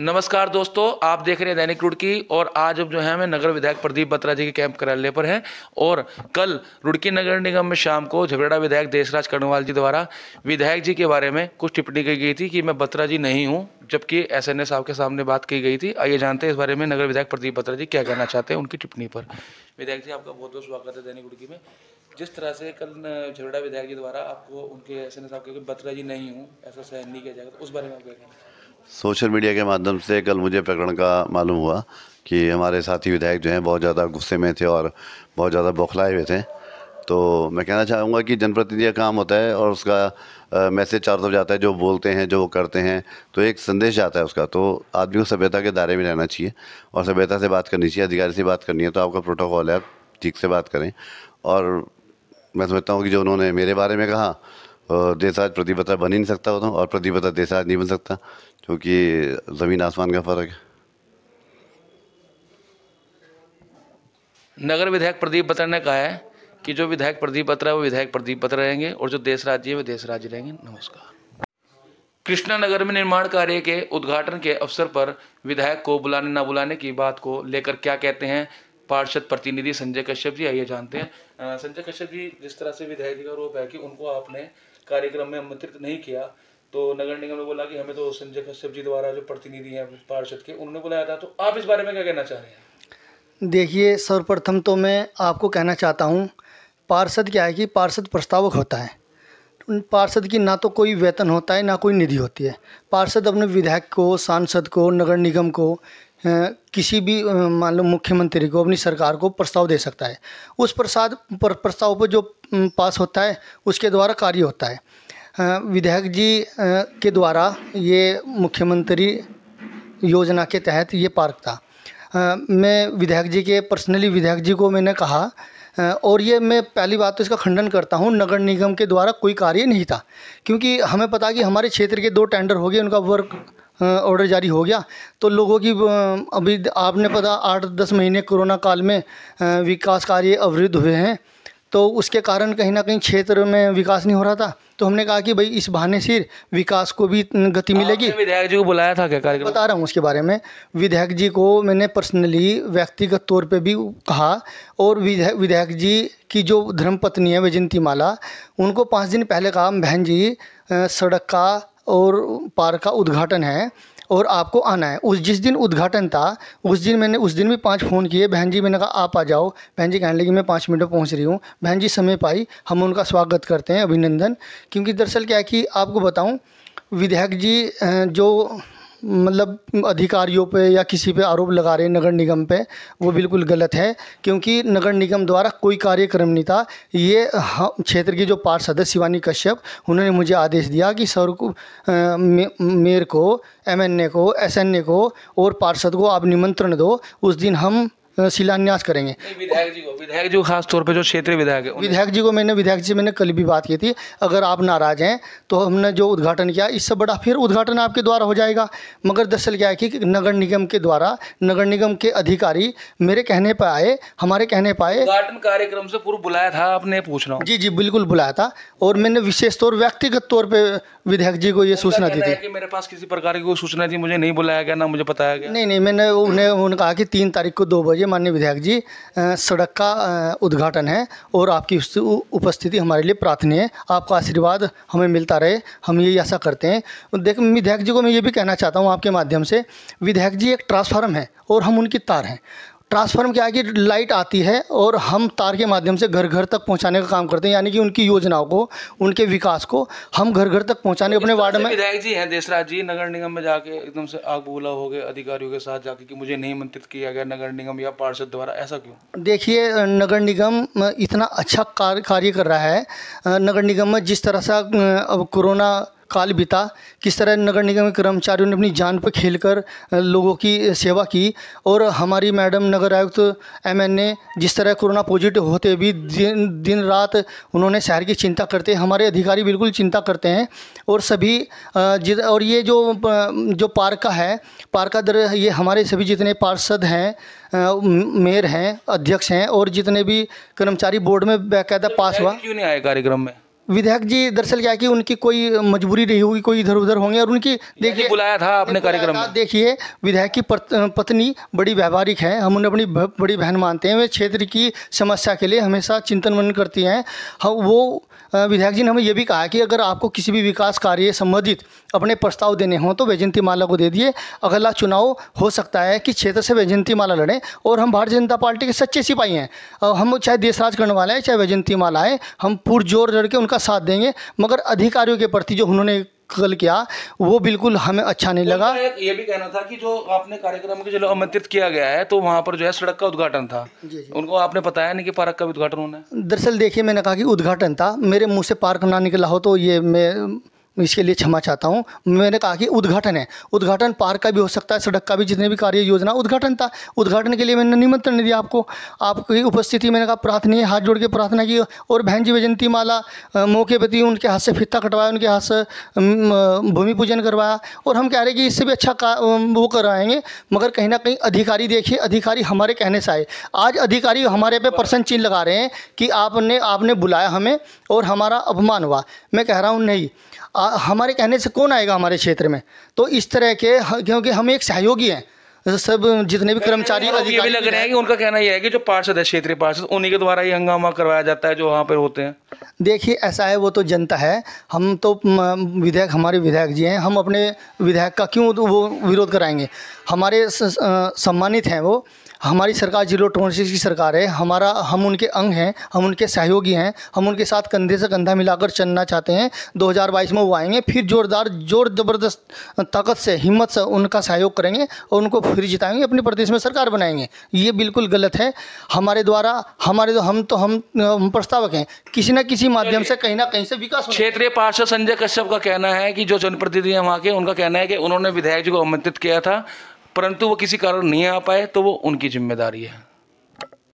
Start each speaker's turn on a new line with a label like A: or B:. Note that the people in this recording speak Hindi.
A: नमस्कार दोस्तों आप देख रहे हैं दैनिक रुड़की और आज अब जो है मैं नगर विधायक प्रदीप बत्रा जी के कैंप कार्यालय पर हैं और कल रुड़की नगर निगम में शाम को झगड़ा विधायक देशराज कर्णवाल जी द्वारा विधायक जी के बारे में कुछ टिप्पणी की गई थी कि मैं बत्रा जी नहीं हूँ जबकि एस एन साहब के सामने बात की गई थी आइए जानते हैं इस बारे में नगर विधायक प्रदीप बत्रा जी क्या कहना चाहते हैं उनकी टिप्पणी पर विधायक जी आपका बहुत बहुत स्वागत है दैनिक रुड़की में जिस तरह से कल झगड़ा विधायक जी द्वारा आपको उनके एस एन साहब के बत्रा जी नहीं हूँ ऐसा सहन नहीं किया जाएगा तो उस बारे में आप क्या कहना
B: सोशल मीडिया के माध्यम से कल मुझे प्रकरण का मालूम हुआ कि हमारे साथी विधायक जो हैं बहुत ज़्यादा गुस्से में थे और बहुत ज़्यादा बौखलाए हुए थे तो मैं कहना चाहूँगा कि जनप्रतिनिधि का काम होता है और उसका मैसेज चार तरफ जाता है जो बोलते हैं जो करते हैं तो एक संदेश जाता है उसका तो आदमी को सभ्यता के दायरे में रहना चाहिए और सभ्यता से बात करनी चाहिए अधिकारी से बात करनी है तो आपका प्रोटोकॉल है आप ठीक से बात करें और मैं समझता हूँ कि जो उन्होंने मेरे बारे में कहा देसाज प्रतिबद्धा बन ही नहीं सकता होता और प्रतिबद्धा देसाज नहीं बन सकता क्योंकि ज़मीन आसमान का फ़र्क है
A: नगर विधायक प्रदीप बत्रा ने कहा है कि जो विधायक प्रदीप बत्रा है वो विधायक प्रदीप बत्रा रहेंगे और जो देश राज्य है वो देश राज्य रहेंगे नमस्कार कृष्णा नगर में निर्माण कार्य के उद्घाटन के अवसर पर विधायक को बुलाने ना बुलाने की बात को लेकर क्या कहते हैं पार्षद प्रतिनिधि संजय कश्यप जी आइए जानते हैं संजय कश्यप जी जिस तरह से विधायक जी का रूप है कि उनको आपने कार्यक्रम में आमंत्रित नहीं किया तो नगर निगम ने बोला कि हमें तो संजय कश्यप जी द्वारा जो प्रतिनिधि हैं पार्षद के उन्होंने बुलाया था तो आप इस बारे में क्या कहना चाह रहे
B: हैं देखिए सर्वप्रथम तो मैं आपको कहना चाहता हूँ पार्षद क्या है कि पार्षद प्रस्तावक होता है पार्षद की ना तो कोई वेतन होता है ना कोई निधि होती है पार्षद अपने विधायक को सांसद को नगर निगम को किसी भी मान लो मुख्यमंत्री को अपनी सरकार को प्रस्ताव दे सकता है उस प्रसाद पर प्रस्ताव पर जो पास होता है उसके द्वारा कार्य होता है विधायक जी के द्वारा ये मुख्यमंत्री योजना के तहत ये पार्क था मैं विधायक जी के पर्सनली विधायक जी को मैंने कहा और ये मैं पहली बात तो इसका खंडन करता हूँ नगर निगम के द्वारा कोई कार्य नहीं था क्योंकि हमें पता कि हमारे क्षेत्र के दो टेंडर हो गए उनका वर्क ऑर्डर जारी हो गया तो लोगों की अभी आपने पता आठ दस महीने कोरोना काल में विकास कार्य अवरुद्ध हुए हैं तो उसके कारण कहीं ना कहीं क्षेत्र में विकास नहीं हो रहा था तो हमने कहा कि भाई इस बहाने से विकास को भी गति मिलेगी
A: विधायक जी को बुलाया था क्या कार्यक्रम बता रहा
B: हूँ उसके बारे में विधायक जी को मैंने पर्सनली व्यक्तिगत तौर पे भी कहा और विधायक विधायक जी की जो धर्मपत्नी है वैजंती माला उनको पाँच दिन पहले कहा बहन जी सड़क का और पार्क का उद्घाटन है और आपको आना है उस जिस दिन उद्घाटन था उस दिन मैंने उस दिन भी पाँच फ़ोन किए बहन जी मैंने कहा आप आ जाओ बहन जी कहने लगी मैं पाँच मिनट में पहुँच रही हूँ बहन जी समय पाई हम उनका स्वागत करते हैं अभिनंदन क्योंकि दरअसल क्या है कि आपको बताऊँ विधायक जी जो मतलब अधिकारियों पे या किसी पे आरोप लगा रहे नगर निगम पे वो बिल्कुल गलत है क्योंकि नगर निगम द्वारा कोई कार्यक्रम नहीं था ये क्षेत्र के जो पार्षद है शिवानी कश्यप उन्होंने मुझे आदेश दिया कि सर को मेयर को एमएनए को एसएनए को और पार्षद को आप निमंत्रण दो उस दिन हम शिलान्यास करेंगे विधायक जी
A: को विधायक जी को खास तौर पे जो क्षेत्रीय विधायक है विधायक
B: जी को मैंने विधायक जी मैंने कल भी बात की थी अगर आप नाराज़ हैं तो हमने जो उद्घाटन किया इससे बड़ा फिर उद्घाटन आपके द्वारा हो जाएगा मगर दरअसल क्या है कि नगर निगम के द्वारा नगर निगम के अधिकारी मेरे कहने पर आए हमारे कहने पर आए उद्घाटन कार्यक्रम से पूर्व बुलाया था आपने पूछ रहा हूँ जी जी बिल्कुल बुलाया था और मैंने विशेष तौर व्यक्तिगत तौर पर विधायक जी को ये सूचना दी थी
A: मेरे पास किसी प्रकार की कोई सूचना थी मुझे नहीं बुलाया गया ना मुझे बताया गया नहीं नहीं मैंने
B: उन्हें उन्होंने कहा कि तीन तारीख को दो बजे माननीय विधायक जी सड़क का उद्घाटन है और आपकी उपस्थिति हमारे लिए प्रार्थनीय है आपका आशीर्वाद हमें मिलता रहे हम यही ऐसा करते हैं देख विधायक जी को मैं ये भी कहना चाहता हूँ आपके माध्यम से विधायक जी एक ट्रांसफार्म है और हम उनकी तार हैं ट्रांसफार्म क्या है कि लाइट आती है और हम तार के माध्यम से घर घर तक पहुंचाने का काम करते हैं यानी कि उनकी योजनाओं को उनके विकास को हम घर घर तक पहुंचाने अपने वार्ड में
A: विधायक जी हैं देशराज जी नगर निगम में जाके एकदम से आग बुला हो गए अधिकारियों के साथ जाके कि मुझे नहीं मंत्रित किया गया नगर निगम या पार्षद द्वारा ऐसा क्यों
B: देखिए नगर निगम इतना अच्छा कार्य कर रहा है नगर निगम में जिस तरह से अब कोरोना काल बिता किस तरह नगर निगम के कर्मचारियों ने अपनी जान पर खेलकर लोगों की सेवा की और हमारी मैडम नगर आयुक्त एम एन ए जिस तरह कोरोना पॉजिटिव होते भी दिन दिन रात उन्होंने शहर की चिंता करते हमारे अधिकारी बिल्कुल चिंता करते हैं और सभी और ये जो जो पार्क का है पार्क का दर ये हमारे सभी जितने पार्षद हैं मेयर हैं अध्यक्ष हैं और जितने भी कर्मचारी बोर्ड में बाकायदा पास हुआ
A: क्यों नहीं आए कार्यक्रम में
B: विधायक जी दरअसल क्या कि उनकी कोई मजबूरी रही होगी कोई इधर उधर होंगे और उनकी देखिए बुलाया था अपने कार्यक्रम में देखिए विधायक की पत्नी बड़ी व्यवहारिक हैं हम उन्हें अपनी बड़ी बहन मानते हैं वे क्षेत्र की समस्या के लिए हमेशा चिंतन मनन करती हैं हम हाँ, वो विधायक जी ने हमें यह भी कहा कि अगर आपको किसी भी विकास कार्य संबंधित अपने प्रस्ताव देने हों तो वैजयंती माला को दे दिए अगला चुनाव हो सकता है कि क्षेत्र से वैजयंती माला लड़ें और हम भारतीय जनता पार्टी के सच्चे सिपाही हैं हम चाहे देश राज करने वाले हैं चाहे वैजयंती माला है हम पुरजोर लड़के उनका का साथ देंगे मगर अधिकारियों के प्रति जो उन्होंने कल किया वो बिल्कुल हमें अच्छा नहीं लगा
A: ये भी कहना था कि जो आपने कार्यक्रम के जो आमंत्रित किया गया है तो वहाँ पर जो है सड़क का उद्घाटन था जी जी। उनको आपने बताया नहीं कि पार्क का उद्घाटन होना
B: है दरअसल देखिए मैंने कहा कि उद्घाटन था मेरे मुंह से पार्क ना निकला हो तो ये मैं इसके लिए क्षमा चाहता हूँ मैंने कहा कि उद्घाटन है उद्घाटन पार्क का भी हो सकता है सड़क का भी जितने भी कार्य योजना उद्घाटन था उद्घाटन के लिए मैंने निमंत्रण दिया आपको आपकी उपस्थिति मैंने कहा प्रार्थनीय हाथ जोड़ के प्रार्थना की और बहन जी वैजंती माला मौके पर उनके हाथ से फित्ता कटवाया उनके हाथ से भूमि पूजन करवाया और हम कह रहे कि इससे भी अच्छा वो करवाएंगे मगर कहीं ना कहीं अधिकारी देखिए अधिकारी हमारे कहने से आए आज अधिकारी हमारे पे पर्सन चिन्ह लगा रहे हैं कि आपने आपने बुलाया हमें और हमारा अपमान हुआ मैं कह रहा हूँ नहीं हमारे कहने से कौन आएगा हमारे क्षेत्र में तो इस तरह के क्योंकि हम एक सहयोगी हैं तो सब जितने भी कर्मचारी अधिकारी भी लग रहे
A: हैं कि उनका कहना यह है कि जो पार्षद है क्षेत्रीय पार्षद उन्हीं के द्वारा ही हंगामा करवाया जाता है जो वहाँ पर होते हैं
B: देखिए ऐसा है वो तो जनता है हम तो विधायक हमारे विधायक जी हैं हम अपने विधायक का क्यों वो विरोध कराएंगे हमारे सम्मानित हैं वो हमारी सरकार जीरो टॉलरेंस की सरकार है हमारा हम उनके अंग हैं हम उनके सहयोगी हैं हम उनके साथ कंधे से कंधा मिलाकर चलना चाहते हैं 2022 में वो आएंगे फिर जोरदार जोर ज़बरदस्त ताकत से हिम्मत से उनका सहयोग करेंगे और उनको फिर जिताएंगे अपने प्रदेश में सरकार बनाएंगे ये बिल्कुल गलत है हमारे द्वारा हमारे दो, हम तो हम, हम प्रस्तावक हैं किसी न किसी माध्यम से कहीं ना कहीं से विकास क्षेत्रीय
A: पार्षद संजय कश्यप का कहना है कि जो जनप्रतिनिधि हैं वहाँ के उनका कहना है कि उन्होंने विधायक जी को आमंत्रित किया था परंतु वो किसी कारण नहीं आ पाए तो वो उनकी जिम्मेदारी है